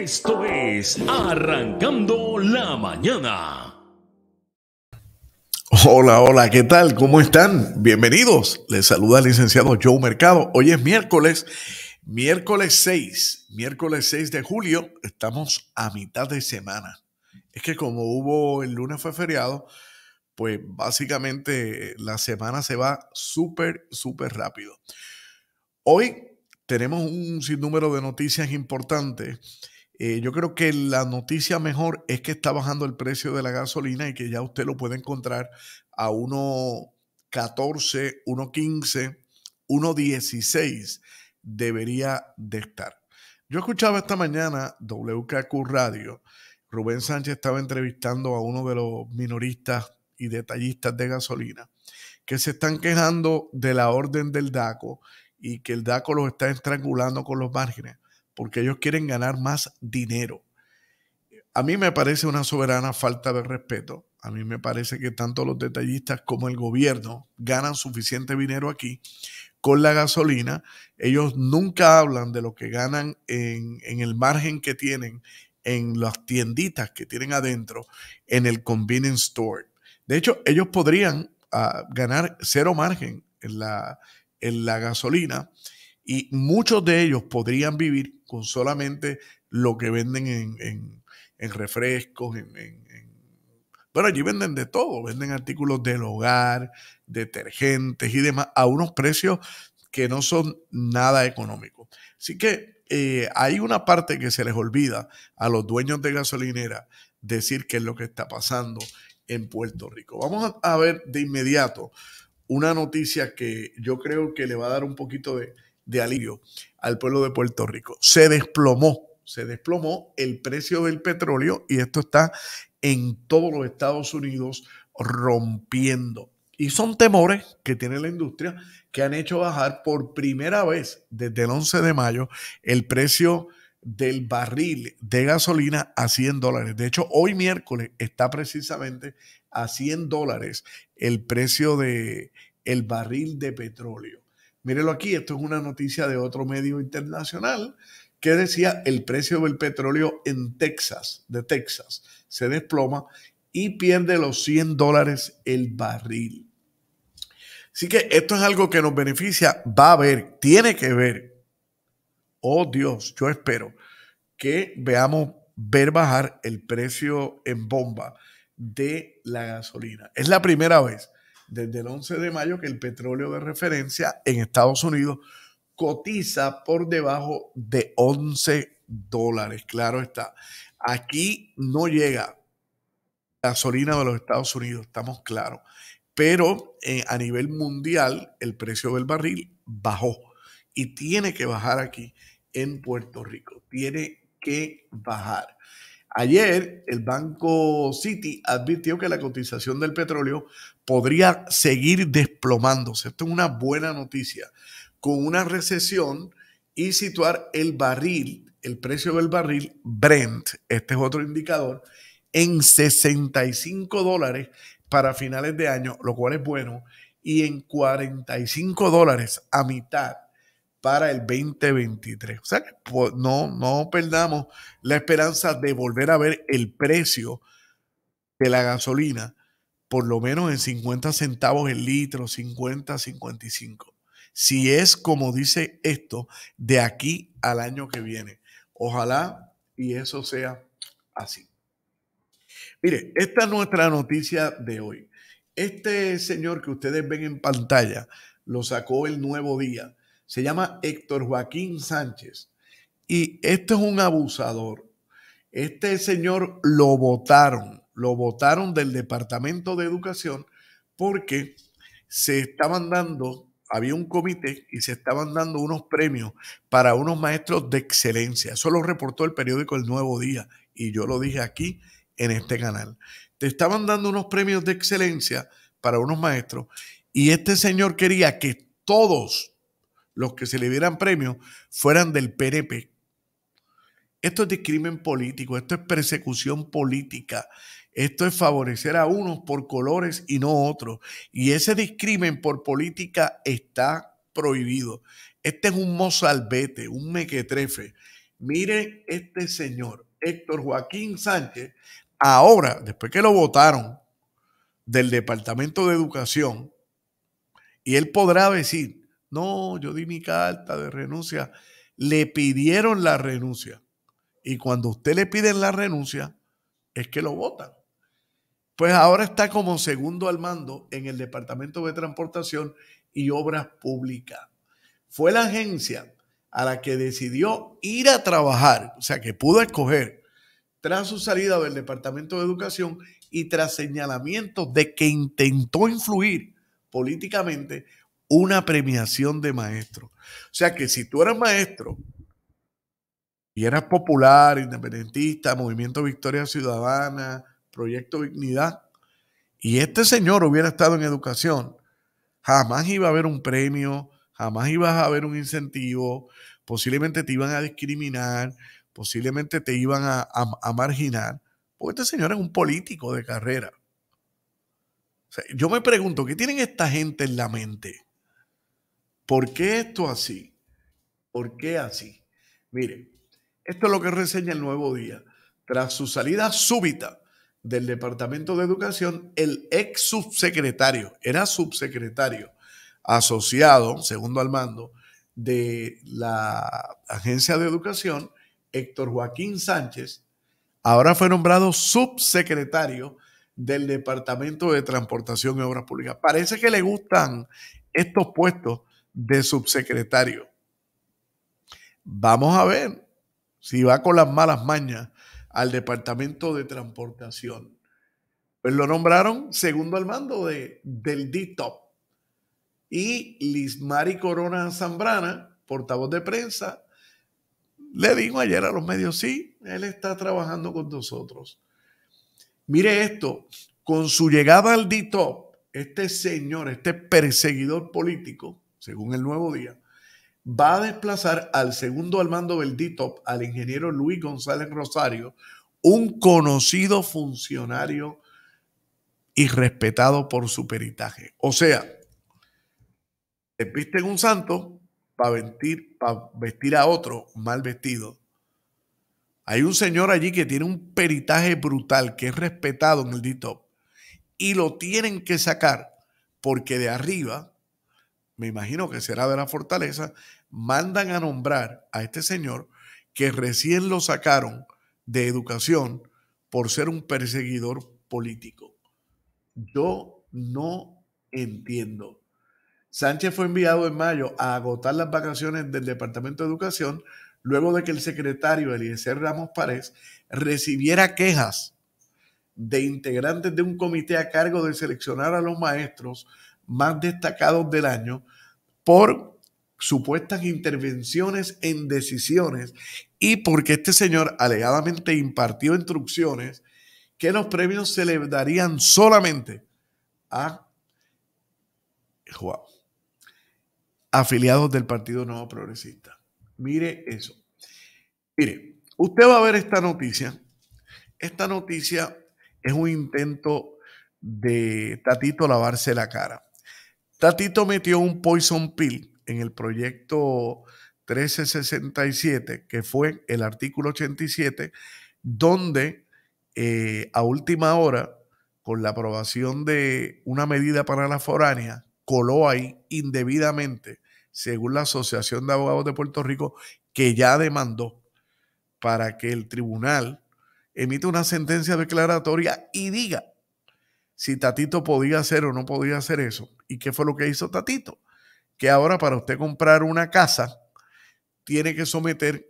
Esto es Arrancando la Mañana. Hola, hola, ¿qué tal? ¿Cómo están? Bienvenidos. Les saluda el licenciado Joe Mercado. Hoy es miércoles, miércoles 6, miércoles 6 de julio. Estamos a mitad de semana. Es que como hubo el lunes fue feriado, pues básicamente la semana se va súper, súper rápido. Hoy tenemos un sinnúmero de noticias importantes eh, yo creo que la noticia mejor es que está bajando el precio de la gasolina y que ya usted lo puede encontrar a 1.14, 1.15, 1.16 debería de estar. Yo escuchaba esta mañana WKQ Radio, Rubén Sánchez estaba entrevistando a uno de los minoristas y detallistas de gasolina que se están quejando de la orden del DACO y que el DACO los está estrangulando con los márgenes porque ellos quieren ganar más dinero. A mí me parece una soberana falta de respeto. A mí me parece que tanto los detallistas como el gobierno ganan suficiente dinero aquí con la gasolina. Ellos nunca hablan de lo que ganan en, el margen que tienen en las tienditas que tienen adentro en el convenience store. De hecho, ellos podrían ah, ganar cero margen en la, en la gasolina y muchos de ellos podrían vivir con solamente lo que venden en, refrescos, en, Bueno, allí venden de todo, venden artículos del hogar, detergentes y demás, a unos precios que no son nada económicos. Así que eh, hay una parte que se les olvida a los dueños de gasolinera decir qué es lo que está pasando en Puerto Rico. Vamos a ver de inmediato una noticia que yo creo que le va a dar un poquito de de alivio al pueblo de Puerto Rico. Se desplomó, se desplomó el precio del petróleo y esto está en todos los Estados Unidos rompiendo. Y son temores que tiene la industria que han hecho bajar por primera vez desde el 11 de mayo el precio del barril de gasolina a 100 dólares. De hecho, hoy miércoles está precisamente a 100 dólares el precio del el barril de petróleo. Mírelo aquí, esto es una noticia de otro medio internacional que decía el precio del petróleo en Texas, de Texas, se desploma y pierde los 100 dólares el barril. Así que esto es algo que nos beneficia, va a haber, tiene que ver. Oh Dios, yo espero que veamos ver bajar el precio en bomba de la gasolina. Es la primera vez desde el 11 de mayo que el petróleo de referencia en Estados Unidos cotiza por debajo de 11 dólares. Claro está. Aquí no llega la gasolina de los Estados Unidos, estamos claros. Pero eh, a nivel mundial, el precio del barril bajó y tiene que bajar aquí en Puerto Rico. Tiene que bajar. Ayer el Banco City advirtió que la cotización del petróleo podría seguir desplomándose. Esto es una buena noticia. Con una recesión y situar el barril, el precio del barril Brent, este es otro indicador, en 65 dólares para finales de año, lo cual es bueno, y en 45 dólares a mitad para el 2023. O sea no, no perdamos la esperanza de volver a ver el precio de la gasolina por lo menos en 50 centavos el litro, 50, 55. Si es como dice esto, de aquí al año que viene. Ojalá y eso sea así. Mire, esta es nuestra noticia de hoy. Este señor que ustedes ven en pantalla lo sacó el nuevo día se llama Héctor Joaquín Sánchez. Y este es un abusador. Este señor lo votaron, lo votaron del Departamento de Educación porque se estaban dando, había un comité y se estaban dando unos premios para unos maestros de excelencia. Eso lo reportó el periódico El Nuevo Día y yo lo dije aquí en este canal. Te estaban dando unos premios de excelencia para unos maestros y este señor quería que todos, los que se le dieran premios fueran del PNP. Esto es discrimen político, esto es persecución política, esto es favorecer a unos por colores y no otros. Y ese discrimen por política está prohibido. Este es un mozalbete, un mequetrefe. mire este señor, Héctor Joaquín Sánchez, ahora, después que lo votaron del Departamento de Educación, y él podrá decir, no, yo di mi carta de renuncia. Le pidieron la renuncia. Y cuando usted le piden la renuncia, es que lo votan. Pues ahora está como segundo al mando en el Departamento de Transportación y Obras Públicas. Fue la agencia a la que decidió ir a trabajar, o sea, que pudo escoger tras su salida del Departamento de Educación y tras señalamientos de que intentó influir políticamente una premiación de maestro. O sea que si tú eras maestro y eras popular, independentista, Movimiento Victoria Ciudadana, Proyecto Dignidad, y este señor hubiera estado en educación, jamás iba a haber un premio, jamás ibas a haber un incentivo, posiblemente te iban a discriminar, posiblemente te iban a, marginar, porque este señor es un político de carrera. yo me pregunto, ¿qué tienen esta gente en la mente? ¿Por qué esto así? ¿Por qué así? Mire, esto es lo que reseña el Nuevo Día. Tras su salida súbita del Departamento de Educación, el ex subsecretario, era subsecretario asociado, segundo al mando, de la Agencia de Educación, Héctor Joaquín Sánchez, ahora fue nombrado subsecretario del Departamento de Transportación y Obras Públicas. Parece que le gustan estos puestos de subsecretario. Vamos a ver si va con las malas mañas al Departamento de Transportación. Pues lo nombraron segundo al mando de, del DITOP. Y Lismari Corona Zambrana, portavoz de prensa, le dijo ayer a los medios, sí, él está trabajando con nosotros. Mire esto, con su llegada al DITOP, este señor, este perseguidor político, según el nuevo día, va a desplazar al segundo al mando del DITOP, al ingeniero Luis González Rosario, un conocido funcionario y respetado por su peritaje. O sea, te en un santo para vestir, vestir a otro mal vestido. Hay un señor allí que tiene un peritaje brutal, que es respetado en el DITOP, y lo tienen que sacar porque de arriba me imagino que será de la fortaleza, mandan a nombrar a este señor que recién lo sacaron de educación por ser un perseguidor político. Yo no entiendo. Sánchez fue enviado en mayo a agotar las vacaciones del Departamento de Educación luego de que el secretario Eliezer Ramos Párez recibiera quejas de integrantes de un comité a cargo de seleccionar a los maestros más destacados del año por supuestas intervenciones en decisiones y porque este señor alegadamente impartió instrucciones que los premios se le darían solamente a afiliados del Partido Nuevo Progresista. Mire eso. Mire, usted va a ver esta noticia. Esta noticia es un intento de Tatito lavarse la cara. Tatito metió un poison pill en el proyecto 1367, que fue el artículo 87, donde eh, a última hora, con la aprobación de una medida para la foránea, coló ahí indebidamente, según la Asociación de Abogados de Puerto Rico, que ya demandó para que el tribunal emita una sentencia declaratoria y diga si Tatito podía hacer o no podía hacer eso. ¿Y qué fue lo que hizo Tatito? Que ahora para usted comprar una casa, tiene que someter,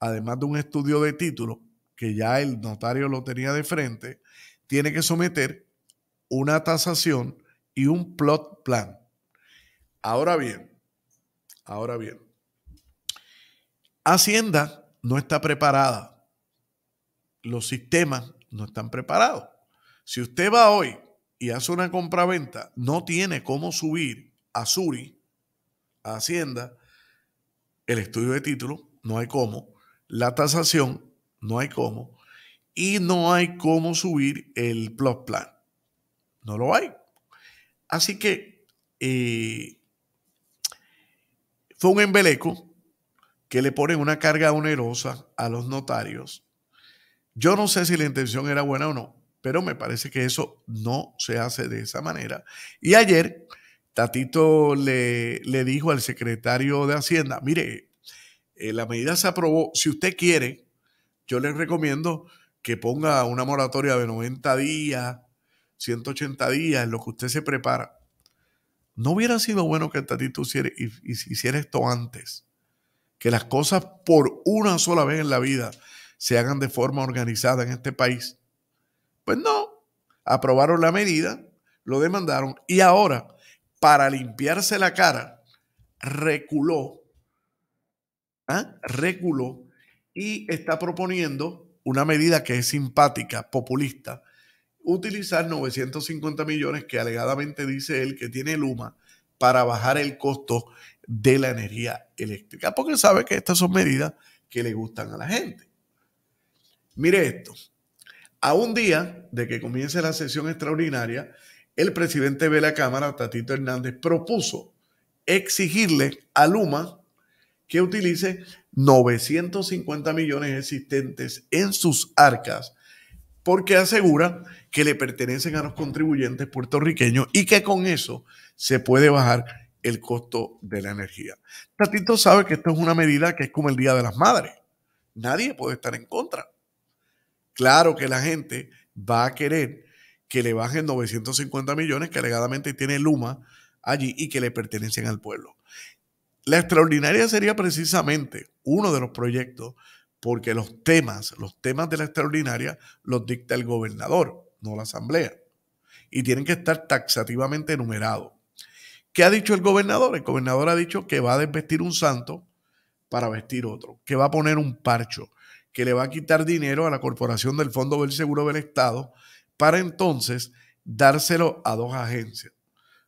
además de un estudio de título, que ya el notario lo tenía de frente, tiene que someter una tasación y un plot plan. Ahora bien, ahora bien, Hacienda no está preparada. Los sistemas no están preparados. Si usted va hoy y hace una compraventa, no tiene cómo subir a Suri, a Hacienda, el estudio de título, no hay cómo, la tasación, no hay cómo, y no hay cómo subir el plot plan. No lo hay. Así que eh, fue un embeleco que le ponen una carga onerosa a los notarios. Yo no sé si la intención era buena o no, pero me parece que eso no se hace de esa manera. Y ayer Tatito le, le dijo al secretario de Hacienda, mire, eh, la medida se aprobó, si usted quiere, yo le recomiendo que ponga una moratoria de 90 días, 180 días, en lo que usted se prepara. No hubiera sido bueno que Tatito hiciera esto antes, que las cosas por una sola vez en la vida se hagan de forma organizada en este país pues no, aprobaron la medida, lo demandaron y ahora, para limpiarse la cara, reculó, ¿ah? reculó y está proponiendo una medida que es simpática, populista, utilizar 950 millones que alegadamente dice él que tiene Luma para bajar el costo de la energía eléctrica, porque sabe que estas son medidas que le gustan a la gente. Mire esto, a un día de que comience la sesión extraordinaria, el presidente de la Cámara, Tatito Hernández, propuso exigirle a Luma que utilice 950 millones existentes en sus arcas, porque asegura que le pertenecen a los contribuyentes puertorriqueños y que con eso se puede bajar el costo de la energía. Tatito sabe que esto es una medida que es como el Día de las Madres. Nadie puede estar en contra. Claro que la gente va a querer que le bajen 950 millones que alegadamente tiene Luma allí y que le pertenecen al pueblo. La extraordinaria sería precisamente uno de los proyectos porque los temas, los temas de la extraordinaria los dicta el gobernador, no la asamblea. Y tienen que estar taxativamente enumerados. ¿Qué ha dicho el gobernador? El gobernador ha dicho que va a desvestir un santo para vestir otro, que va a poner un parcho, que le va a quitar dinero a la Corporación del Fondo del Seguro del Estado para entonces dárselo a dos agencias.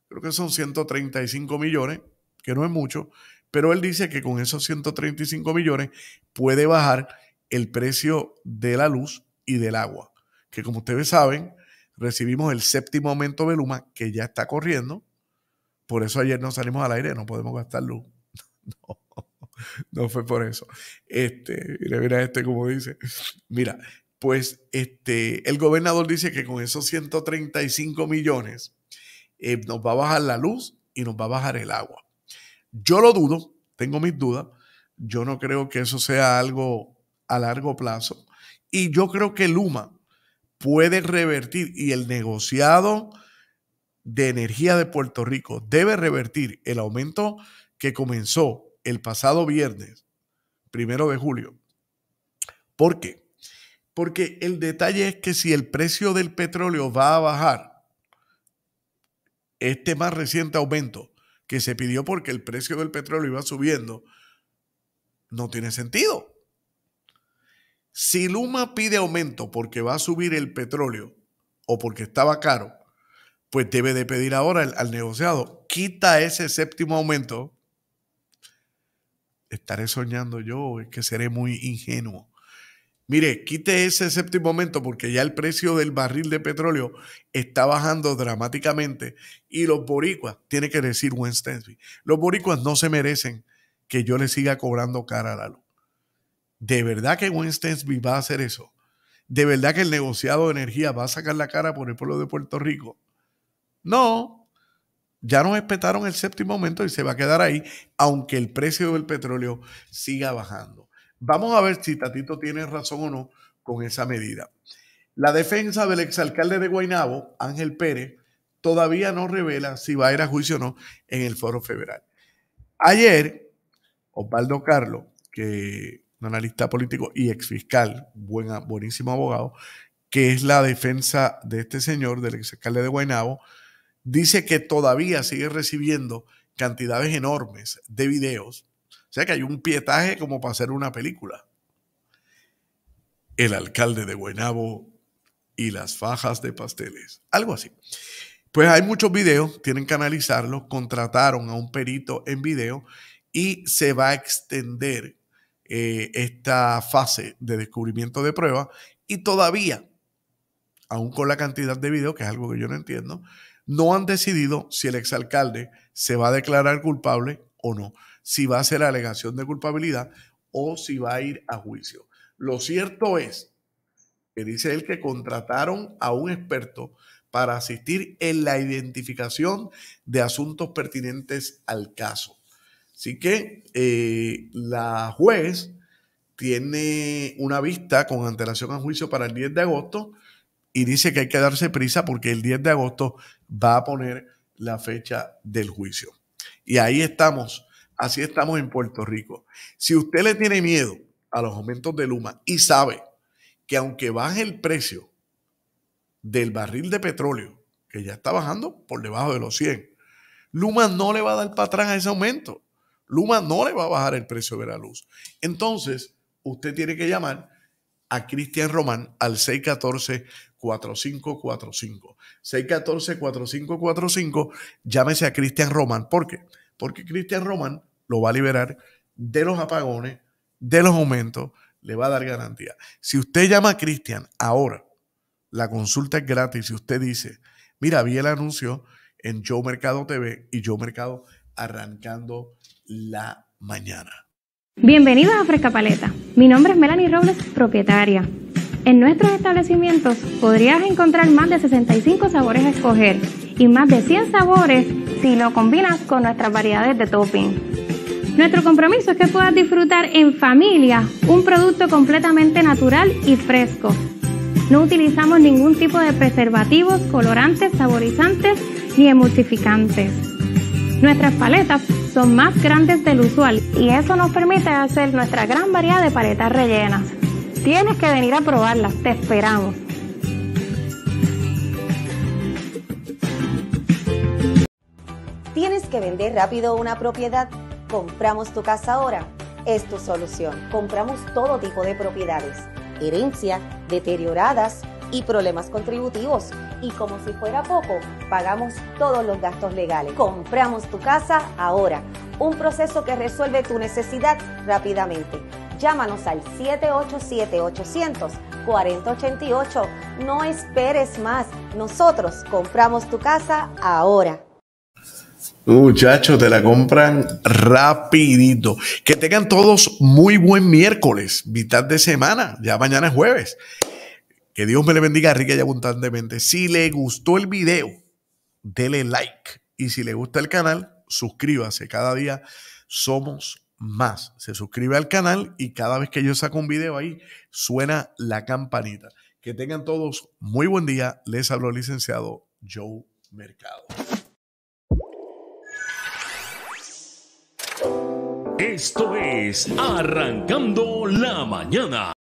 Creo que son 135 millones, que no es mucho, pero él dice que con esos 135 millones puede bajar el precio de la luz y del agua, que como ustedes saben, recibimos el séptimo aumento de Luma, que ya está corriendo, por eso ayer no salimos al aire, no podemos gastar luz. No. no fue por eso. Este, mira, mira este como dice. Mira, pues este, el gobernador dice que con esos 135 millones eh, nos va a bajar la luz y nos va a bajar el agua. Yo lo dudo, tengo mis dudas. Yo no creo que eso sea algo a largo plazo. Y yo creo que Luma puede revertir y el negociado de energía de Puerto Rico debe revertir el aumento que comenzó el pasado viernes, primero de julio. ¿Por qué? Porque el detalle es que si el precio del petróleo va a bajar, este más reciente aumento que se pidió porque el precio del petróleo iba subiendo, no tiene sentido. Si Luma pide aumento porque va a subir el petróleo o porque estaba caro, pues debe de pedir ahora al, al negociado, quita ese séptimo aumento estaré soñando yo, es que seré muy ingenuo. Mire, quite ese séptimo momento porque ya el precio del barril de petróleo está bajando dramáticamente y los boricuas, tiene que decir Winston, los boricuas no se merecen que yo les siga cobrando cara a la luz. ¿De verdad que Winston va a hacer eso? ¿De verdad que el negociado de energía va a sacar la cara por el pueblo de Puerto Rico? No, ya nos espetaron el séptimo momento y se va a quedar ahí, aunque el precio del petróleo siga bajando. Vamos a ver si Tatito tiene razón o no con esa medida. La defensa del exalcalde de Guainabo, Ángel Pérez, todavía no revela si va a ir a juicio o no en el foro federal. Ayer, Osvaldo Carlos, que un analista político y exfiscal, buenísimo abogado, que es la defensa de este señor, del exalcalde de Guainabo dice que todavía sigue recibiendo cantidades enormes de videos. O sea que hay un pietaje como para hacer una película. El alcalde de Guaynabo y las fajas de pasteles. Algo así. Pues hay muchos videos, tienen que analizarlos, contrataron a un perito en video y se va a extender eh, esta fase de descubrimiento de prueba y todavía, aún con la cantidad de videos, que es algo que yo no entiendo, no han decidido si el exalcalde se va a declarar culpable o no, si va a hacer alegación de culpabilidad o si va a ir a juicio. Lo cierto es que dice él que contrataron a un experto para asistir en la identificación de asuntos pertinentes al caso. Así que eh, la juez tiene una vista con antelación a juicio para el 10 de agosto y dice que hay que darse prisa porque el 10 de agosto va a poner la fecha del juicio. Y ahí estamos, así estamos en Puerto Rico. Si usted le tiene miedo a los aumentos de Luma y sabe que aunque baje el precio del barril de petróleo, que ya está bajando por debajo de los 100, Luma no le va a dar para atrás a ese aumento. Luma no le va a bajar el precio de la luz. Entonces, usted tiene que llamar a Cristian Román al 614-4545. 614-4545, llámese a Cristian Román. ¿Por qué? Porque Cristian Román lo va a liberar de los apagones, de los aumentos, le va a dar garantía. Si usted llama a Cristian ahora, la consulta es gratis. Si usted dice, mira, vi el anuncio en Yo Mercado TV y Yo Mercado arrancando la mañana. Bienvenidos a Fresca Paleta. Mi nombre es Melanie Robles, propietaria. En nuestros establecimientos podrías encontrar más de 65 sabores a escoger y más de 100 sabores si lo combinas con nuestras variedades de topping. Nuestro compromiso es que puedas disfrutar en familia un producto completamente natural y fresco. No utilizamos ningún tipo de preservativos, colorantes, saborizantes ni emulsificantes. Nuestras paletas son más grandes del usual y eso nos permite hacer nuestra gran variedad de paletas rellenas. Tienes que venir a probarlas, te esperamos. ¿Tienes que vender rápido una propiedad? Compramos tu casa ahora. Es tu solución. Compramos todo tipo de propiedades. Herencia, deterioradas, y problemas contributivos. Y como si fuera poco, pagamos todos los gastos legales. Compramos tu casa ahora. Un proceso que resuelve tu necesidad rápidamente. Llámanos al 787-800-4088. No esperes más. Nosotros compramos tu casa ahora. Muchachos, te la compran rapidito. Que tengan todos muy buen miércoles, mitad de semana. Ya mañana es jueves. Que Dios me le bendiga rica y abundantemente. Si le gustó el video, dele like. Y si le gusta el canal, suscríbase. Cada día somos más. Se suscribe al canal y cada vez que yo saco un video ahí, suena la campanita. Que tengan todos muy buen día. Les hablo el licenciado Joe Mercado. Esto es Arrancando la Mañana.